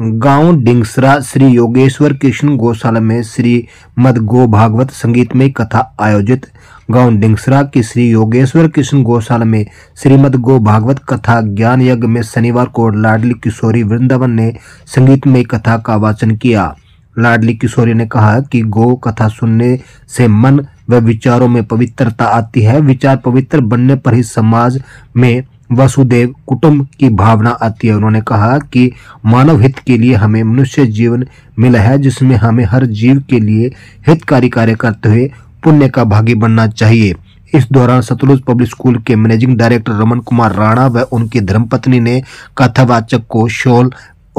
गांव डिंगसरा श्री योगेश्वर कृष्ण गौशाला में श्री मद गो भागवत संगीत में कथा आयोजित गांव डिंगसरा की श्री योगेश्वर कृष्ण गौशाला में श्री गो भागवत कथा ज्ञान यज्ञ में शनिवार को लाडली किशोरी वृंदावन ने संगीत में कथा का वाचन किया लाडली किशोरी ने कहा कि गो कथा सुनने से मन व विचारों में पवित्रता आती है विचार पवित्र बनने पर ही समाज में वसुदेव कुटुंब की भावना आती है उन्होंने कहा कि मानव हित के लिए हमें मनुष्य जीवन मिला है जिसमें हमें हर जीव के लिए हितकारी कार्य करते हुए पुण्य का भागी बनना चाहिए इस दौरान सतलुज पब्लिक स्कूल के मैनेजिंग डायरेक्टर रमन कुमार राणा व उनकी धर्मपत्नी ने कथावाचक को शॉल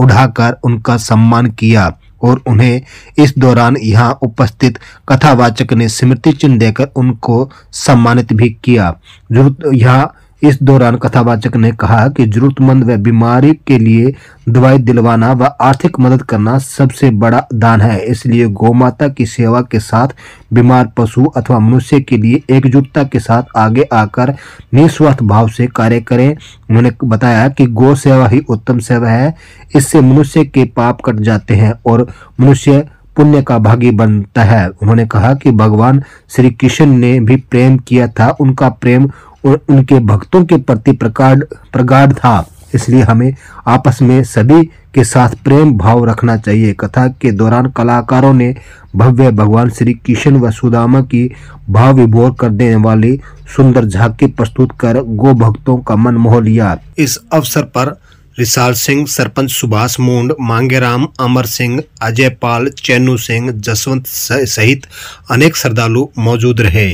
उड़ाकर उनका सम्मान किया और उन्हें इस दौरान यहाँ उपस्थित कथावाचक ने स्मृति चिन्ह देकर उनको सम्मानित भी किया यहाँ इस दौरान कथावाचक ने कहा कि जरूरतमंद व बीमारी के लिए दवाई दिलवाना व आर्थिक मदद करना सबसे बड़ा दान है इसलिए गौमाता की सेवा के साथ बीमार पशु अथवा मनुष्य के लिए एकजुटता के साथ आगे आकर निस्वार्थ भाव से कार्य करें उन्होंने बताया कि गौ सेवा ही उत्तम सेवा है इससे मनुष्य के पाप कट जाते हैं और मनुष्य पुण्य का भागी बनता है उन्होंने कहा कि भगवान श्री कृष्ण ने भी प्रेम किया था उनका प्रेम और उनके भक्तों के प्रति प्रगाढ़ था इसलिए हमें आपस में सभी के साथ प्रेम भाव रखना चाहिए कथा के दौरान कलाकारों ने भव्य भगवान श्री किशन व सुदामा की भाव विभोर कर देने वाली सुंदर झांकी प्रस्तुत कर गो भक्तों का मन मोह लिया इस अवसर पर रिसाल सिंह सरपंच सुभाष मुंड मांगेराम अमर सिंह अजय पाल चैनू सिंह जसवंत सहित अनेक श्रद्धालु मौजूद रहे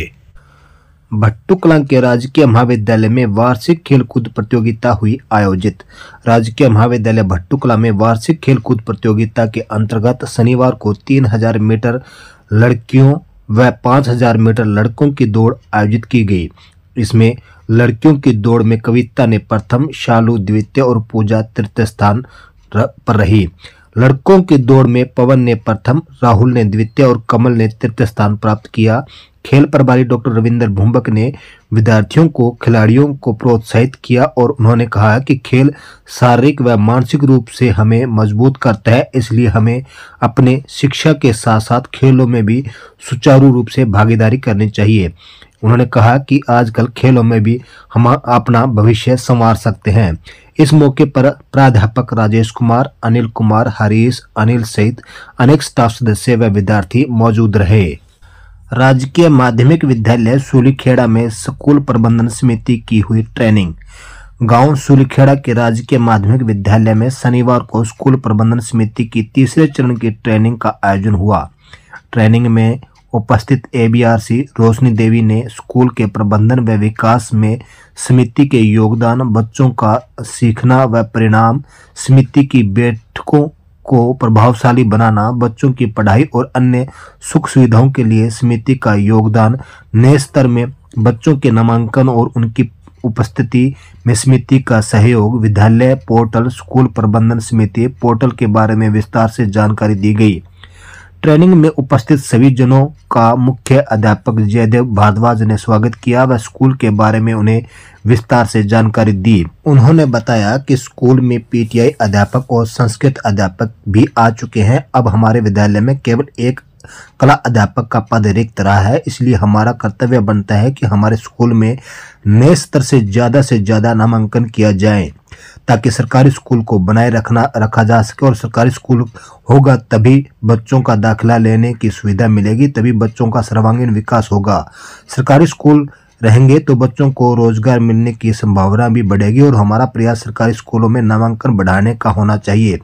भट्टुकला के राजकीय महाविद्यालय में वार्षिक खेलकूद प्रतियोगिता हुई आयोजित राजकीय महाविद्यालय भट्टुकला में वार्षिक खेलकूद प्रतियोगिता के अंतर्गत शनिवार को 3000 मीटर लड़कियों व 5000 मीटर लड़कों की दौड़ आयोजित की गई इसमें लड़कियों की दौड़ में कविता ने प्रथम शालू द्वितीय और पूजा तृतीय स्थान पर रही लड़कों की दौड़ में पवन ने प्रथम राहुल ने द्वितीय और कमल ने तृतीय स्थान प्राप्त किया खेल प्रभारी डॉक्टर रविंदर भूम्बक ने विद्यार्थियों को खिलाड़ियों को प्रोत्साहित किया और उन्होंने कहा कि खेल शारीरिक व मानसिक रूप से हमें मजबूत करता है इसलिए हमें अपने शिक्षा के साथ साथ खेलों में भी सुचारू रूप से भागीदारी करनी चाहिए उन्होंने कहा कि आजकल खेलों में भी हम अपना भविष्य संवार सकते हैं इस मौके पर प्राध्यापक राजेश कुमार अनिल कुमार हरीश अनिल सहित अनेक स्टाफ सदस्य व विद्यार्थी मौजूद रहे राजकीय माध्यमिक विद्यालय सुलीखेड़ा में स्कूल प्रबंधन समिति की हुई ट्रेनिंग गांव सुलीखेड़ा के राजकीय माध्यमिक विद्यालय में शनिवार को स्कूल प्रबंधन समिति की तीसरे चरण की ट्रेनिंग का आयोजन हुआ ट्रेनिंग में उपस्थित ए रोशनी देवी ने स्कूल के प्रबंधन व विकास में समिति के योगदान बच्चों का सीखना व परिणाम समिति की बैठकों को प्रभावशाली बनाना बच्चों की पढ़ाई और अन्य सुख सुविधाओं के लिए समिति का योगदान नए स्तर में बच्चों के नामांकन और उनकी उपस्थिति में समिति का सहयोग विद्यालय पोर्टल स्कूल प्रबंधन समिति पोर्टल के बारे में विस्तार से जानकारी दी गई ट्रेनिंग में उपस्थित सभी जनों का मुख्य अध्यापक जयदेव भारद्वाज ने स्वागत किया व स्कूल के बारे में उन्हें विस्तार से जानकारी दी उन्होंने बताया कि स्कूल में पीटीआई अध्यापक और संस्कृत अध्यापक भी आ चुके हैं अब हमारे विद्यालय में केवल एक कला अध्यापक का पद रिक्त रहा है इसलिए हमारा कर्तव्य बनता है कि हमारे स्कूल में नए स्तर से ज़्यादा से ज़्यादा नामांकन किया जाए ताकि सरकारी स्कूल को बनाए रखना रखा जा सके और सरकारी स्कूल होगा तभी बच्चों का दाखिला लेने की सुविधा मिलेगी तभी बच्चों का सर्वांगीण विकास होगा सरकारी स्कूल रहेंगे तो बच्चों को रोजगार मिलने की संभावना भी बढ़ेगी और हमारा प्रयास सरकारी स्कूलों में नामांकन बढ़ाने का होना चाहिए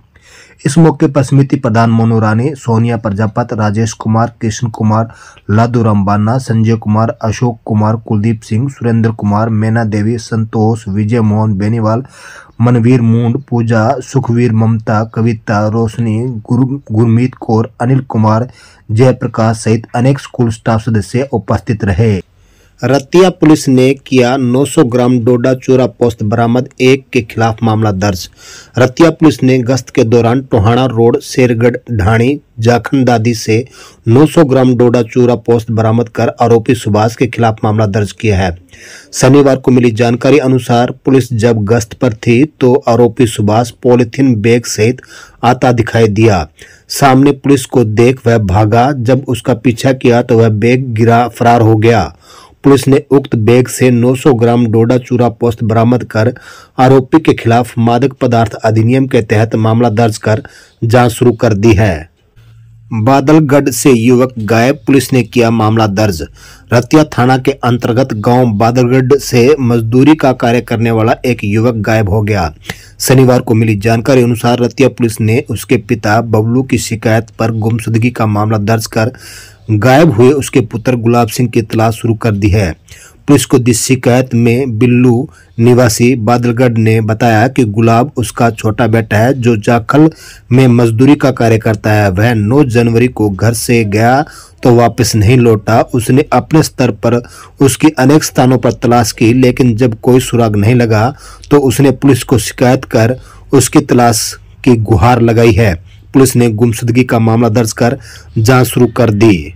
इस मौके पर समिति प्रधान मोनू रानी सोनिया प्रजापत राजेश कुमार कृष्ण कुमार लादू रामबाना संजय कुमार अशोक कुमार कुलदीप सिंह सुरेंद्र कुमार मैना देवी संतोष विजय मोहन बेनीवाल मनवीर मूंड पूजा सुखवीर ममता कविता रोशनी गुरु गुरमीत कौर अनिल कुमार जयप्रकाश सहित अनेक स्कूल स्टाफ सदस्य उपस्थित रहे रतिया पुलिस ने किया 900 ग्राम डोडा चोरा पोस्त बरामद एक के खिलाफ मामला दर्ज रतिया पुलिस ने गश्त के दौरान टोहाना रोड शेरगढ़ ढाणी जाखनदादी से 900 ग्राम डोडा चूरा पोस्ट बरामद कर आरोपी सुभाष के खिलाफ मामला दर्ज किया है शनिवार को मिली जानकारी अनुसार पुलिस जब गश्त पर थी तो आरोपी सुभाष पॉलिथीन बैग सहित आता दिखाई दिया सामने पुलिस को देख वह भागा जब उसका पीछा किया तो वह बैग गिरा फरार हो गया पुलिस ने उक्त बैग से 900 ग्राम डोडा चूरा पोस्त बरामद कर आरोपी के खिलाफ मादक पदार्थ अधिनियम के तहत मामला दर्ज कर जांच शुरू कर दी है बादलगढ़ से युवक गायब पुलिस ने किया मामला दर्ज रतिया थाना के अंतर्गत गांव बादलगढ़ से मजदूरी का कार्य करने वाला एक युवक गायब हो गया शनिवार को मिली जानकारी अनुसार रतिया पुलिस ने उसके पिता बबलू की शिकायत पर गुमशुदगी का मामला दर्ज कर गायब हुए उसके पुत्र गुलाब सिंह की तलाश शुरू कर दी है पुलिस को दी शिकायत में बिल्लू निवासी बादलगढ़ ने बताया कि गुलाब उसका छोटा बेटा है जो जाखल में मजदूरी का कार्य करता है वह 9 जनवरी को घर से गया तो वापस नहीं लौटा उसने अपने स्तर पर उसकी अनेक स्थानों पर तलाश की लेकिन जब कोई सुराग नहीं लगा तो उसने पुलिस को शिकायत कर उसकी तलाश की गुहार लगाई है पुलिस ने गुमशुदगी का मामला दर्ज कर जाँच शुरू कर दी